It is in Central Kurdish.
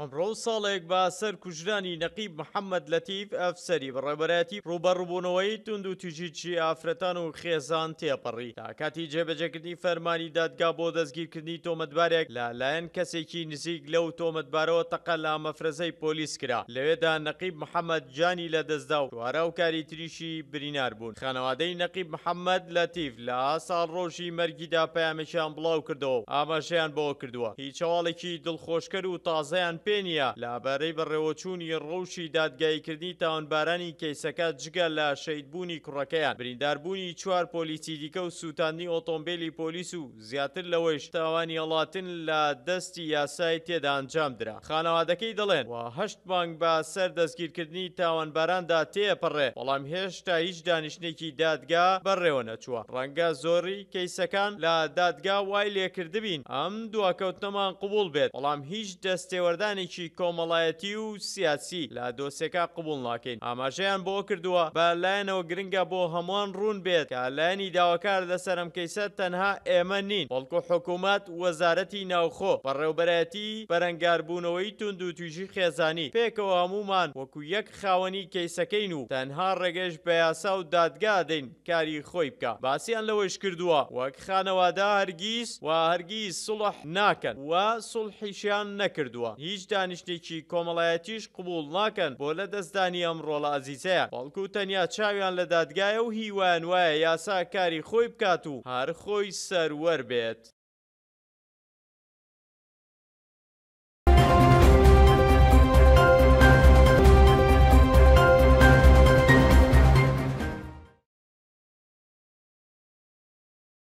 ئەمڕۆ ساڵێک با سەر کوژرانی نەقیب محەممەد لەتیف ئەفسەری بەڕێبەتی ڕوبەڕبوونەوەی تونند و توجیچی ئافرەتان و خێزان تێپەڕی تاکاتی جێبەجەکردنی فەرمانی دادگا بۆ دەستگیرکردنی تۆمەتبارێک لالایەن کەسێکی نزیک لەو تۆمەتبارەوە تەقە لا مەفرەزەی پۆلیس کرا لەوێدا نەقیب محەممەد جانی لە دەستدا و وارا و کاری تریشی برینار بوون خانەوادەی نەقیب محەممەد لەتیف لە ساڵ ڕۆژی مەرگیدا پامێکیان بڵاو کردەوە ئاماژیان بۆ کردووە هیچ هەواڵێکی دڵخۆشکەر و تازەیان پێنیە لابارەی بەڕێوەچوونی ڕەوشی دادگایکردنی تاوانبارانی کەیسەکە جگە لە شەیدبوونی کوڕەکەیان برینداربوونی چوار پۆلیسی دیکە و سووتاندنی ئۆتۆمبیلی پۆلیس و زیاتر لەوەش تاوانی هەڵاتن لە دەستی یاسای تێدا ئەنجامدرا خانەوادەکەی دەڵێن وهشت بانگ بە سەر دەستگیرکردنی تاوانباراندا تێپەڕێ بەڵام هێشتا هیچ دانیشتێکی دادگا بەڕێوە نەچووە ڕەنگە زۆری کەیسەکان لە دادگا وای لێکردبین ئەم دواکەوتنەمان قوبول بێت بەڵام هیچ دەستێوەردان پلانێکی کۆمەڵایەتی و سیاسی لە دۆسێکە قبول ناکەین ئاماژەیان بۆ کردووە بە لایەنەوە گرنگە بۆ هەمووان ڕوون بێت کە لایەنی داواکار لەسەرم کەیسەر تەنها ئێمە نین بەڵکو حکوومەت وەزارەتی ناوخۆ بەڕێوبەرەتی بەرەنگاربوونەوەی تونند و توژی خێزانی پێکەوە هەمومان وەکو یەک خاوەنی کەیسەکەین و تەنها ڕێگەش بە یاسا و دادگادەین کاری خۆی بکە باسییان لەوەش کردووە وەک خانەوادا هەرگیز و هەرگیز سڵح ناکەن و سڵحیشیان نەکردووە هیچ دانیشتێکی کۆمەڵایەتیش قبول ناکەن بۆ لە دەستدانی ئەم ڕۆڵە ئازیزەیە بەڵکو تەنیا چاویان لە دادگایە و هیوان وایە یاسا کاری خۆی بکات و هەر خۆی سەروەەر بێت.